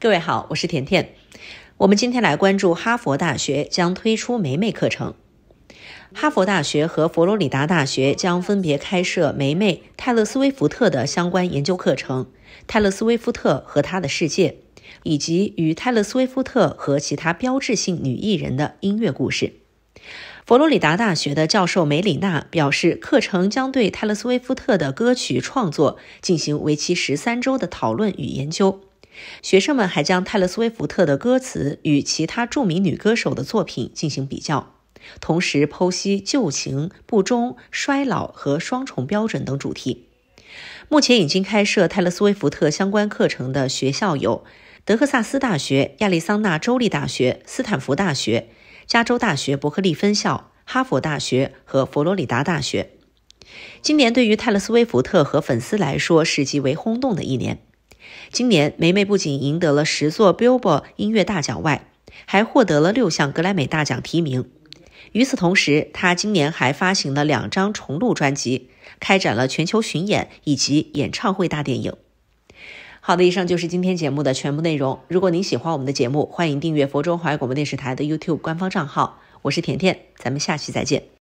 各位好，我是甜甜。我们今天来关注哈佛大学将推出梅梅课程。哈佛大学和佛罗里达大学将分别开设梅梅泰勒斯威夫特的相关研究课程，《泰勒斯威夫特和他的世界》，以及与泰勒斯威夫特和其他标志性女艺人的音乐故事。佛罗里达大学的教授梅里纳表示，课程将对泰勒斯威夫特的歌曲创作进行为期十三周的讨论与研究。学生们还将泰勒·斯威夫特的歌词与其他著名女歌手的作品进行比较，同时剖析旧情、不忠、衰老和双重标准等主题。目前已经开设泰勒·斯威夫特相关课程的学校有德克萨斯大学、亚利桑那州立大学、斯坦福大学、加州大学伯克利分校、哈佛大学和佛罗里达大学。今年对于泰勒·斯威夫特和粉丝来说是极为轰动的一年。今年，霉霉不仅赢得了十座 Billboard 音乐大奖外，还获得了六项格莱美大奖提名。与此同时，她今年还发行了两张重录专辑，开展了全球巡演以及演唱会大电影。好的，以上就是今天节目的全部内容。如果您喜欢我们的节目，欢迎订阅佛州华语广播电视台的 YouTube 官方账号。我是甜甜，咱们下期再见。